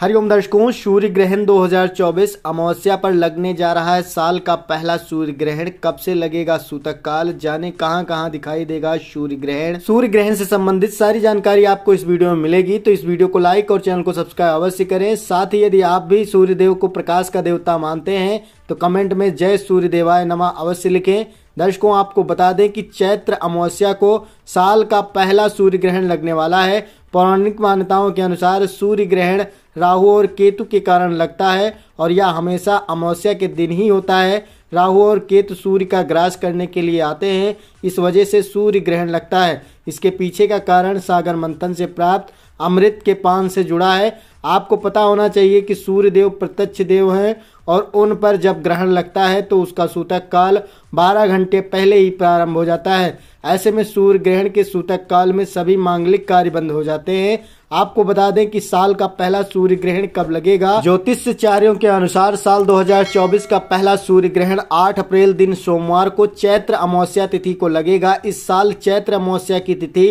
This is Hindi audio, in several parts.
हरिओम दर्शकों सूर्य ग्रहण 2024 अमावस्या पर लगने जा रहा है साल का पहला सूर्य ग्रहण कब से लगेगा सूतक काल जाने कहां कहां दिखाई देगा सूर्य ग्रहण सूर्य ग्रहण से संबंधित सारी जानकारी आपको इस वीडियो में मिलेगी तो इस वीडियो को लाइक और चैनल को सब्सक्राइब अवश्य करें साथ ही यदि आप भी सूर्य देव को प्रकाश का देवता मानते हैं तो कमेंट में जय सूर्य देवाय नमा अवश्य लिखें दर्शकों आपको बता दें कि चैत्र अमावस्या को साल का पहला सूर्य ग्रहण लगने वाला है पौराणिक मान्यताओं के अनुसार सूर्य ग्रहण राहु और केतु के कारण लगता है और यह हमेशा अमावस्या के दिन ही होता है राहु और केतु सूर्य का ग्रास करने के लिए आते हैं इस वजह से सूर्य ग्रहण लगता है इसके पीछे का कारण सागर मंथन से प्राप्त अमृत के पान से जुड़ा है आपको पता होना चाहिए कि सूर्य देव प्रत्यक्ष देव हैं और उन पर जब ग्रहण लगता है तो उसका सूतक काल 12 घंटे पहले ही प्रारंभ हो जाता है ऐसे में सूर्य ग्रहण के सूतक काल में सभी मांगलिक कार्य बंद हो जाते हैं आपको बता दें कि साल का पहला सूर्य ग्रहण कब लगेगा ज्योतिषाचार्यों के अनुसार साल 2024 का पहला सूर्य ग्रहण 8 अप्रैल दिन सोमवार को चैत्र अमावस्या तिथि को लगेगा इस साल चैत्र अमावस्या की तिथि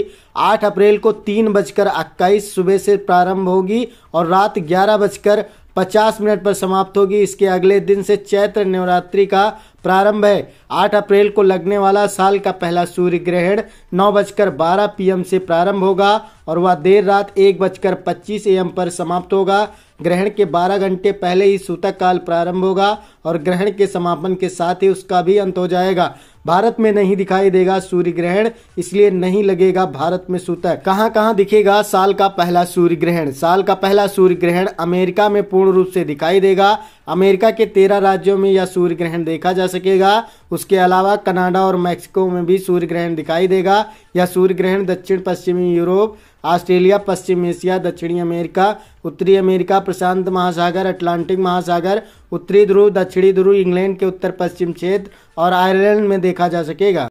8 अप्रैल को तीन बजकर इक्कीस सुबह से प्रारंभ होगी और रात ग्यारह बजकर पचास मिनट पर समाप्त होगी इसके अगले दिन से चैत्र नवरात्रि का प्रारंभ है 8 अप्रैल को लगने वाला साल का पहला सूर्य ग्रहण नौ बजकर बारह पी से प्रारंभ होगा और वह देर रात एक बजकर पच्चीस एम पर समाप्त होगा ग्रहण के 12 घंटे पहले ही सूतक काल प्रारंभ होगा और ग्रहण के समापन के साथ ही उसका भी अंत हो जाएगा भारत में नहीं दिखाई देगा सूर्य ग्रहण इसलिए नहीं लगेगा भारत में सूतक कहां कहां दिखेगा साल का पहला सूर्य ग्रहण साल का पहला सूर्य ग्रहण अमेरिका में पूर्ण रूप से दिखाई देगा अमेरिका के तेरह राज्यों में यह सूर्य ग्रहण देखा जा जा सकेगा उसके अलावा कनाडा और मैक्सिको में भी सूर्य ग्रहण दिखाई देगा यह सूर्य ग्रहण दक्षिण पश्चिमी यूरोप ऑस्ट्रेलिया पश्चिम एशिया दक्षिणी अमेरिका उत्तरी अमेरिका प्रशांत महासागर अटलांटिक महासागर उत्तरी ध्रुव दक्षिणी ध्रुव इंग्लैंड के उत्तर पश्चिम क्षेत्र और आयरलैंड में देखा जा सकेगा